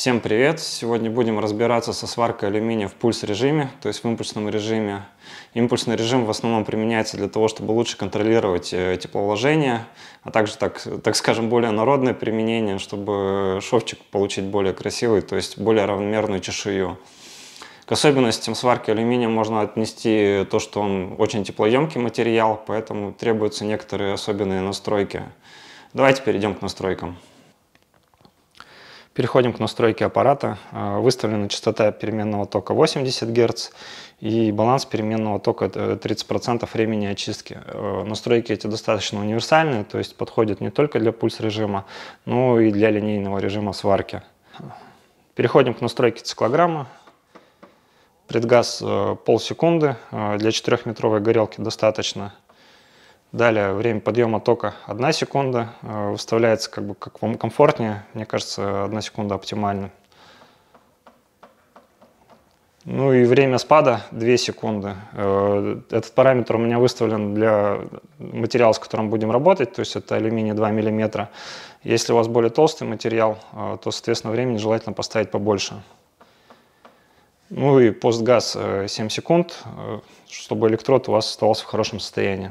Всем привет! Сегодня будем разбираться со сваркой алюминия в пульс-режиме, то есть в импульсном режиме. Импульсный режим в основном применяется для того, чтобы лучше контролировать э, тепловложение, а также, так, так скажем, более народное применение, чтобы шовчик получить более красивый, то есть более равномерную чешую. К особенностям сварки алюминия можно отнести то, что он очень теплоемкий материал, поэтому требуются некоторые особенные настройки. Давайте перейдем к настройкам. Переходим к настройке аппарата. А, выставлена частота переменного тока 80 Гц и баланс переменного тока 30% э, времени очистки. Э, настройки эти достаточно универсальные, то есть подходят не только для пульс режима, но и для линейного режима сварки. Переходим к настройке циклограммы. Предгаз э, полсекунды, для 4-метровой горелки достаточно. Далее время подъема тока 1 секунда, э, выставляется как бы как вам комфортнее, мне кажется 1 секунда оптимально. Ну и время спада 2 секунды. Э, этот параметр у меня выставлен для материала, с которым будем работать, то есть это алюминий 2 мм. Если у вас более толстый материал, э, то, соответственно, времени желательно поставить побольше. Ну и постгаз 7 секунд, чтобы электрод у вас оставался в хорошем состоянии.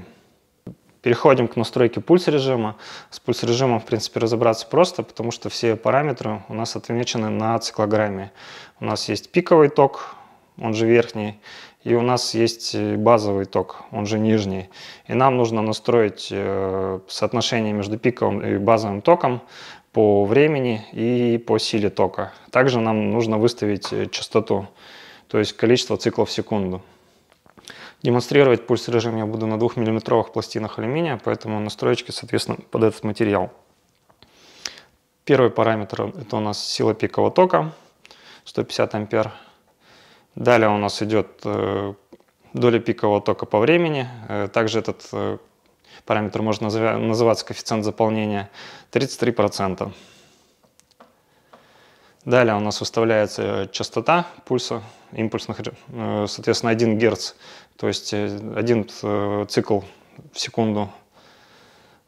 Переходим к настройке пульс режима. С пульс режимом, в принципе, разобраться просто, потому что все параметры у нас отмечены на циклограмме. У нас есть пиковый ток, он же верхний, и у нас есть э, базовый ток, он же нижний. И нам нужно настроить э, соотношение между пиковым и базовым током по времени и по силе тока. Также нам нужно выставить э, частоту, то есть количество циклов в секунду. Демонстрировать пульс режим я буду на 2-миллиметровых пластинах алюминия, поэтому настроечки, соответственно, под этот материал. Первый параметр это у нас сила пикового тока 150 ампер. Далее у нас идет э, доля пикового тока по времени. Э, также этот э, параметр можно называться коэффициент заполнения 33%. Далее у нас выставляется э, частота пульса импульсных, э, соответственно, 1 Гц, то есть э, один цикл в секунду.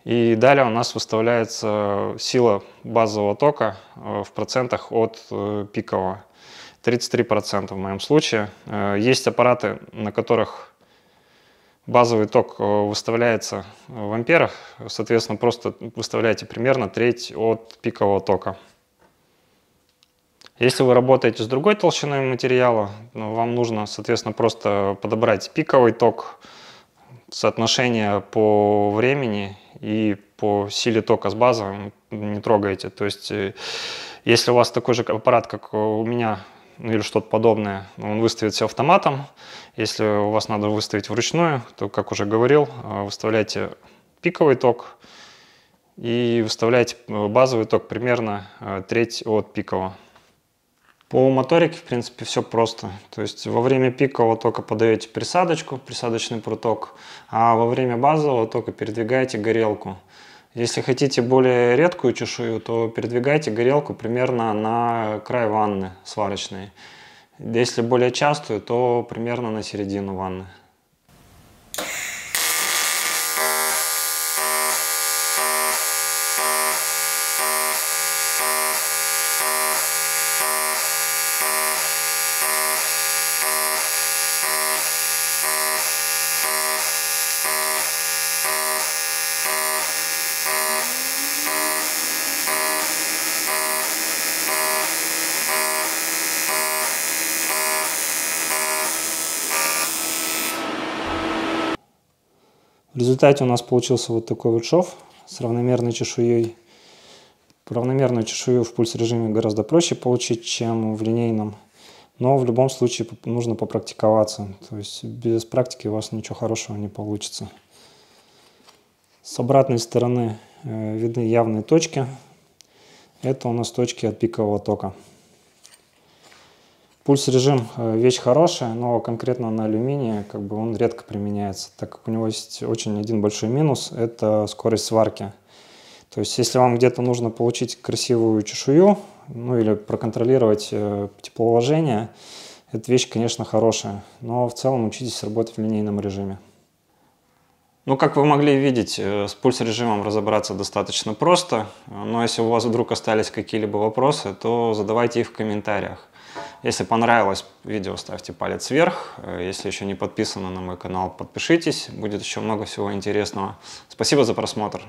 И далее у нас выставляется сила базового тока в процентах от пикового. 33% в моем случае. Есть аппараты, на которых базовый ток выставляется в амперах, соответственно, просто выставляете примерно треть от пикового тока. Если вы работаете с другой толщиной материала, ну, вам нужно, соответственно, просто подобрать пиковый ток, соотношение по времени и по силе тока с базовым не трогаете. То есть, э, если у вас такой же аппарат, как у меня, ну, или что-то подобное, он выставит все автоматом. Если у вас надо выставить вручную, то, как уже говорил, э, выставляйте пиковый ток и выставляйте э, базовый ток примерно треть от пикового. По моторике, в принципе, все просто. То есть во время пика вы только подаете присадочку, присадочный пруток, а во время базового только передвигаете горелку. Если хотите более редкую чешую, то передвигайте горелку примерно на край ванны сварочной. Если более частую, то примерно на середину ванны. В результате у нас получился вот такой вот шов с равномерной чешуей. Равномерную чешую в пульс режиме гораздо проще получить, чем в линейном. Но в любом случае нужно попрактиковаться. То есть без практики у вас ничего хорошего не получится. С обратной стороны э, видны явные точки. Это у нас точки от пикового тока. Пульс режим э, вещь хорошая, но конкретно на алюминии как бы он редко применяется, так как у него есть очень один большой минус – это скорость сварки. То есть если вам где-то нужно получить красивую чешую, ну или проконтролировать э, тепловложение, эта вещь, конечно, хорошая, но в целом учитесь работать в линейном режиме. Ну, как вы могли видеть, э, с пульс-режимом разобраться достаточно просто, но если у вас вдруг остались какие-либо вопросы, то задавайте их в комментариях. Если понравилось видео, ставьте палец вверх. Э, если еще не подписаны на мой канал, подпишитесь. Будет еще много всего интересного. Спасибо за просмотр.